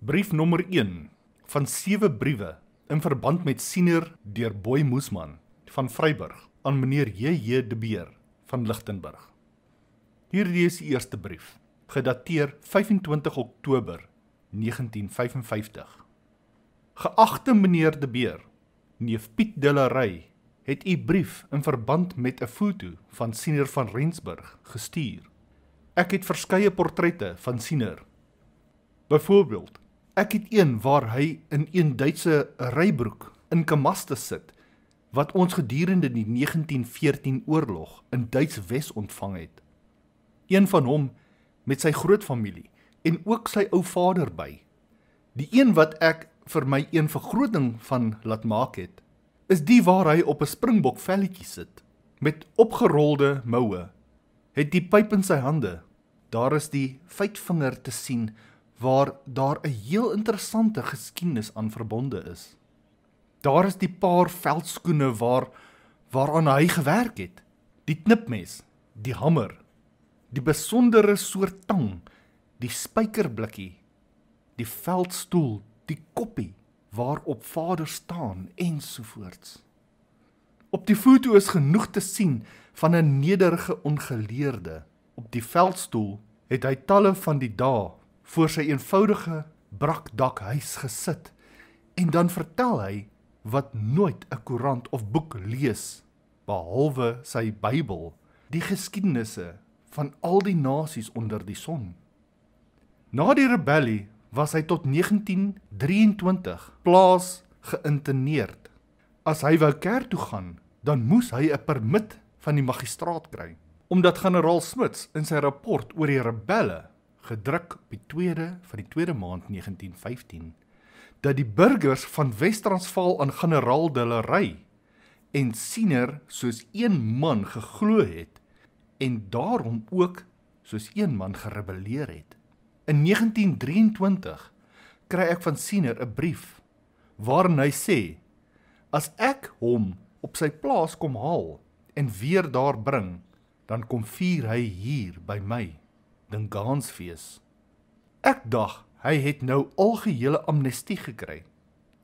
Brief nommer 1 van 7 briewe in verband met senior deur Boy Moesman van Vryburg aan meneer J.J. de Beer van Lichtenburg. Hierdie is die eerste brief, gedateer 25 Oktober 1955. Geagte meneer de Beer, neef Piet Dullery het u brief in verband met 'n foto van senior van Rensburg gestuur. Ek het verskeie portrette van senior. Byvoorbeeld Ek het een waar hy in 'n Duitse rybroek in Kamaste sit wat ons gedurende die 1914 oorlog in Duits Wes ontvang het. Een van hom met sy groot familie en ook sy ou vader by. Die een wat ek vir my een vergroting van laat maak het, is die waar hy op 'n springbok velletjie sit met opgerolde moue. Het die pyp in sy hande. Daar is die feitvinger te sien waar daar 'n heel interessante geskiedenis aan verbonde is. Daar is die paar veldskoene waar waaraan hy gewerk het. Die knipmes, die hamer, die besondere soort tang, die spykerblikkie, die veldstoel, die koppie waarop vader staan ensovoorts. Op die foto is genoeg te sien van 'n nederige ongeleerde. Op die veldstoel het hy talle van die dae voor sy eenvoudige brakdak huis gesit en dan vertel hy wat nooit 'n koerant of boek lees behalwe sy Bybel die geskiedenisse van al die nasies onder die son. Na die rebellie was hy tot 1923 plaas geïnterneerd. As hy wou kerk toe gaan, dan moes hy 'n permit van die magistraat kry. Omdat generaal Smuts in sy rapport oor die rebelle gedruk op die 2de van die 2de maand 1915 dat die burgers van Wes-Transvaal aan generaal Delery en Siener soos een man geglo het en daarom ook soos een man gerebelleer het. In 1923 kry ek van Siener 'n brief waarin hy sê: "As ek hom op sy plaas kom haal en weer daar bring, dan kom vier hy hier by my." dink gans fees. Ek dag hy het nou algehele amnestie gekry.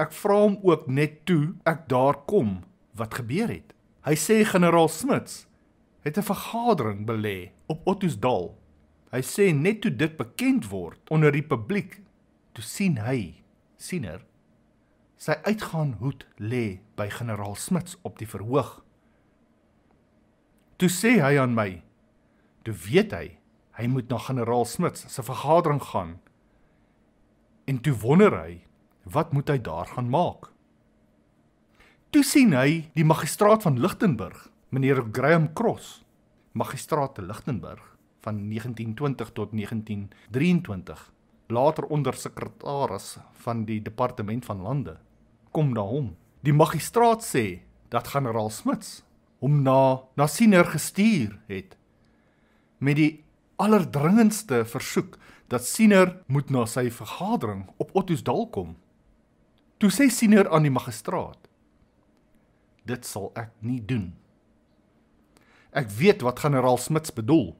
Ek vra hom ook net toe ek daar kom wat gebeur het. Hy sê generaal Smits het 'n vergadering belê op Ottosdal. Hy sê net toe dit bekend word onder die publiek, toe sien hy, siener, sy uitgaan hoed lê by generaal Smits op die verhoog. Toe sê hy aan my, "Toe weet hy hy moet na generaal Smith se vergadering gaan. En toe wonder hy, wat moet hy daar gaan maak? Toe sien hy die magistraat van Lichtenburg, meneer Graham Cross, magistraat te Lichtenburg van 1920 tot 1923, later ondersekretaris van die departement van lande, kom na hom. Die magistraat sê dat generaal Smith hom na na Siner gestuur het met die allerdringendste versoek dat Siener moet na sy vergadering op Ottosdal kom. Toe sê Siener aan die magistraat: "Dit sal ek nie doen. Ek weet wat generaal Smits bedoel.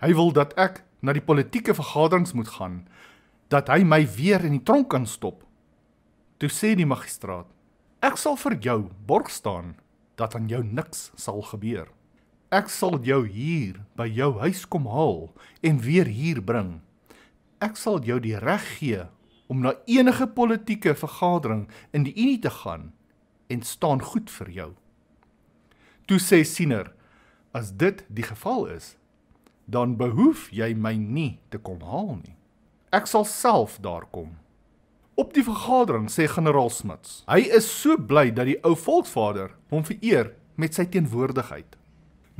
Hy wil dat ek na die politieke vergaderings moet gaan, dat hy my weer in die tronk kan stop." Toe sê die magistraat: "Ek sal vir jou borg staan dat aan jou niks sal gebeur." Ek sal jou hier by jou huis kom haal en weer hier bring. Ek sal jou die reg gee om na enige politieke vergadering in die Unie te gaan en staan goed vir jou. Toe sê Siener, as dit die geval is, dan behoef jy my nie te kom haal nie. Ek sal self daar kom. Op die vergadering sê generaal Smuts. Hy is so bly dat die ou volksvader hom vereer met sy teenwoordigheid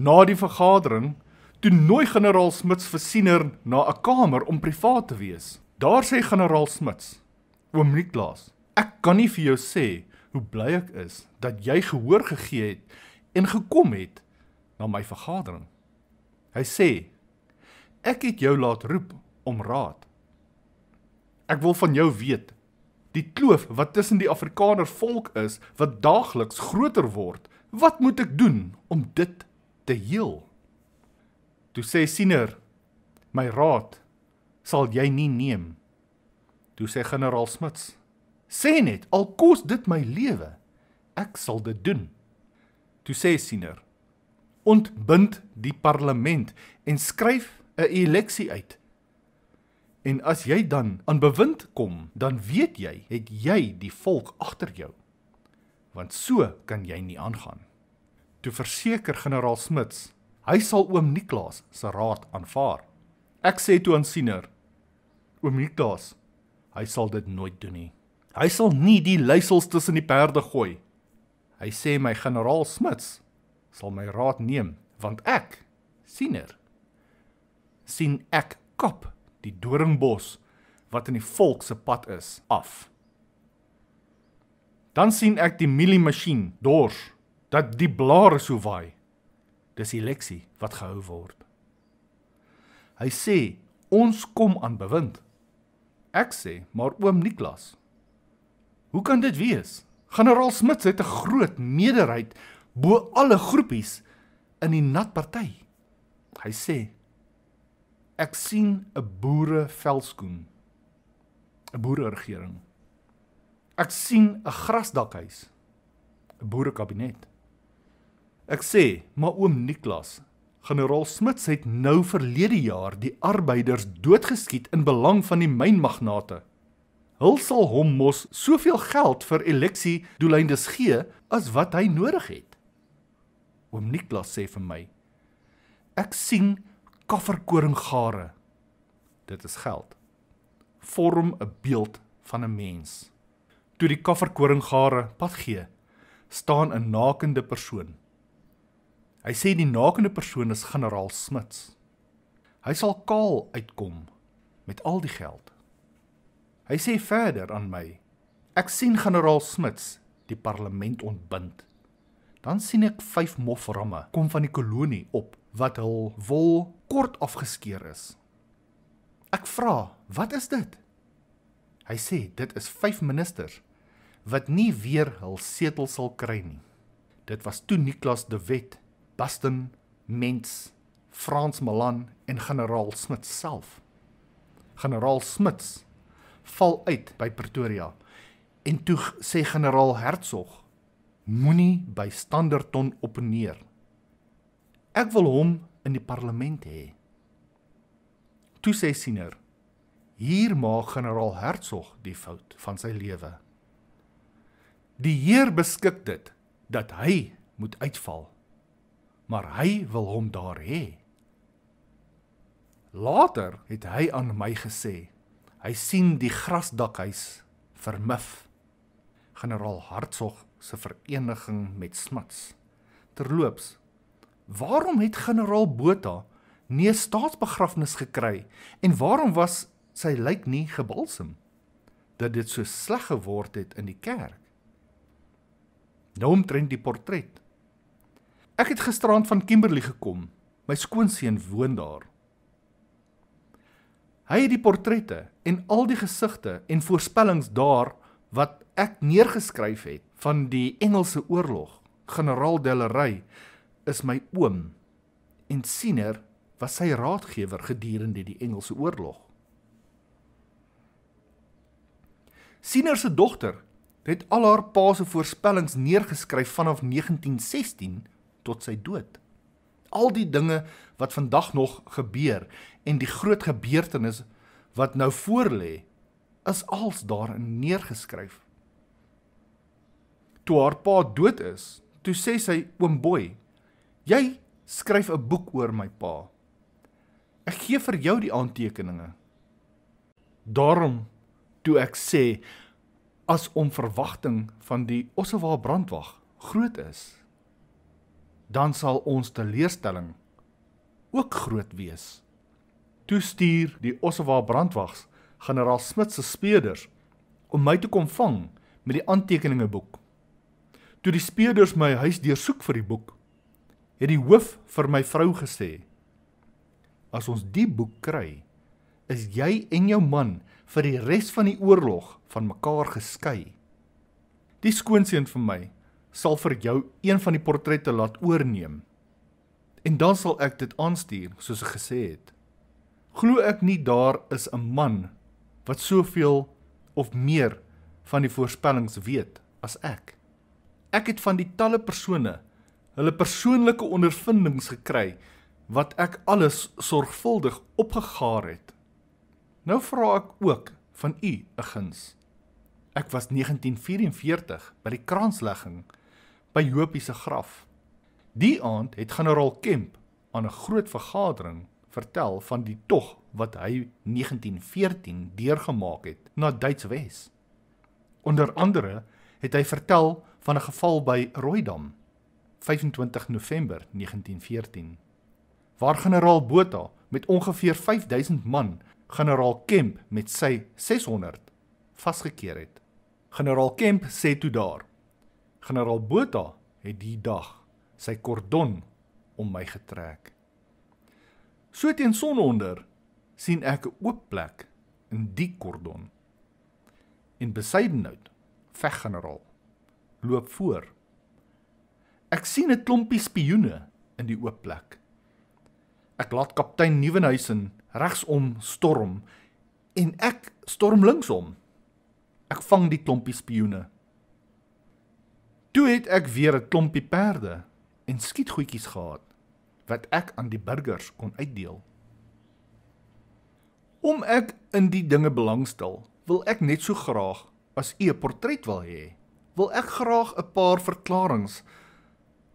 na die vergadering toe nooi generaal Smits vir Siener na 'n kamer om privaat te wees. Daar sê generaal Smits: "Oom Nicklaas, ek kan nie vir jou sê hoe bly ek is dat jy gehoor gegee het en gekom het na my vergadering." Hy sê: "Ek het jou laat roep om raad. Ek wil van jou weet die kloof wat tussen die Afrikaner volk is wat daagliks groter word. Wat moet ek doen om dit te heel. Toe sê Siener: "My raad sal jy nie neem." Toe sê generaal Smuts: "Sê net, al kos dit my lewe, ek sal dit doen." Toe sê Siener: "Ontbind die parlement en skryf 'n eleksie uit. En as jy dan aan bewind kom, dan weet jy, het jy die volk agter jou. Want so kan jy nie aangaan nie." toe verseker generaal Smits, hy sal oom Niklaas se raad aanvaar. Ek sê toe aan Siener, oom Niklaas, hy sal dit nooit doen nie. Hy sal nie die leisels tussen die perde gooi. Hy sê my generaal Smits sal my raad neem, want ek, Siener, sien ek kop die doringbos wat in die volk se pad is af. Dan sien ek die mieliemasjien dors dat die blare so waai. Dis die leksie wat gehou word. Hy sê ons kom aan bewind. Ek sê, maar oom Niklas. Hoe kan dit wees? Generaal Smith het 'n groot meerderheid bo alle groepies in die nat party. Hy sê ek sien 'n boerevelskoen. 'n Boereregering. Ek sien 'n grasdakhuis. 'n Boerekabinet. Ek sê, maar oom Niklas, generaal Smits het nou verlede jaar die arbeiders doodgeskiet in belang van die mynmagnate. Hul sal hom mos soveel geld vir eleksie doelendes gee as wat hy nodig het. Oom Niklas sê vir my: Ek sien kafferkoringgare. Dit is geld. Vorm 'n beeld van 'n mens. Toe die kafferkoringgare pad gee, staan 'n nakende persoon Hy sê die nakende persoon is generaal Smits. Hy sal kaal uitkom met al die geld. Hy sê verder aan my: Ek sien generaal Smits die parlement ontbind. Dan sien ek vyf moframme kom van die kolonie op wat hul wol kort afgeskeer is. Ek vra: "Wat is dit?" Hy sê: "Dit is vyf ministers wat nie weer hul setel sal kry nie." Dit was toe Niklas de Wet Dustin, Mens, Frans Malan en generaal Smit self. Generaal Smit val uit by Pretoria en toe sê generaal Hertzog moenie by Standerton opneer. Ek wil hom in die parlement hê. Toe sê Siener, hier maak generaal Hertzog die fout van sy lewe. Die heer beskik dit dat hy moet uitval maar hy wil hom daar hê. Later het hy aan my gesê, hy sien die grasdakhuis vermif. Generaal Hartsog se vereniging met Smuts. Terloops, waarom het generaal Botha nie 'n staatsbegrafnis gekry en waarom was sy lijk nie gebalsem dat dit so sleg geword het in die kerk? Nou omtrent die portret. Ek het gisteraand van Kimberley gekom. My skoonseun woon daar. Hy het die portrette en al die gesigte en voorspellings daar wat ek neergeskryf het van die Engelse oorlog. Generaal Delery is my oom en siener was sy raadgewer gedurende die Engelse oorlog. Siener se dogter het al haar pa se voorspellings neergeskryf vanaf 1916 tot sy dood. Al die dinge wat vandag nog gebeur en die groot gebeurtenis wat nou voorlê, is als daarin neergeskryf. Toe haar pa dood is, toe sê sy oom Boy, "Jy skryf 'n boek oor my pa. Ek gee vir jou die aantekeninge." Daarom toe ek sê as om verwagting van die Ossewa brandwag groot is dan sal ons teleurstelling ook groot wees. Toe stuur die Ossewa brandwags generaal Smit se speerders om my te kom vang met die aantekeninge boek. Toe die speerders my huis deursoek vir die boek, het die hoof vir my vrou gesê: "As ons die boek kry, is jy en jou man vir die res van die oorlog van mekaar geskei." Die skoonseun vir my sal vir jou een van die portrette laat oorneem. En dan sal ek dit aanstuur soos ek gesê het. Glo ek nie daar is 'n man wat soveel of meer van die voorspellings weet as ek. Ek het van die talle persone hulle persoonlike ondervindings gekry wat ek alles sorgvuldig opgegaar het. Nou vra ek ook van u 'n guns. Ek was 1944 by die kranslegging by Jopie se graf. Die aand het generaal Kemp aan 'n groot vergadering vertel van die tog wat hy 1914 deurgemaak het na Duitswes. Onder andere het hy vertel van 'n geval by Rooidam 25 November 1914 waar generaal Botha met ongeveer 5000 man generaal Kemp met sy 600 vasgekeer het. Generaal Kemp sê toe daar: Generaal Botha het die dag sy kordon om my getrek. So teen sononder sien ek 'n oop plek in die kordon. En besydenout, veg generaal loop voor. Ek sien 'n klompie spioene in die oop plek. Ek laat kaptein Nieuwenhuizen regsom storm en ek storm linksom. Ek vang die klompie spioene Toe het ek weer 'n klompie perde en skietgoedjies gehad wat ek aan die burgers kon uitdeel. Om ek in die dinge belangstel, wil ek net so graag as u 'n portret wil hê, wil ek graag 'n paar verklaringe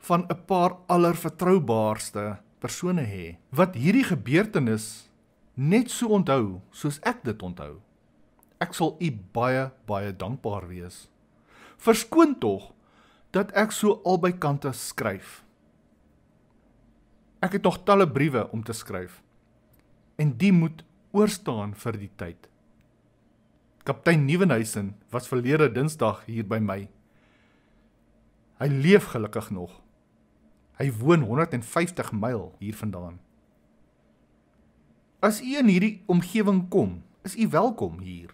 van 'n paar allervertroubaarste persone hê wat hierdie gebeurtenis net so onthou soos ek dit onthou. Ek sal u baie baie dankbaar wees. Verskoon tog dat ek so albei kante skryf. Ek het nog talle briewe om te skryf en die moet oorstaan vir die tyd. Kaptein Nieuwenhuizen was verlede Dinsdag hier by my. Hy leef gelukkig nog. Hy woon 150 myl hiervandaan. As u in hierdie omgewing kom, is u welkom hier.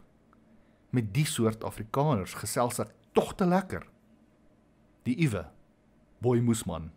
Met die soort Afrikaners gesels ek tog te lekker die uwe Boy Moesman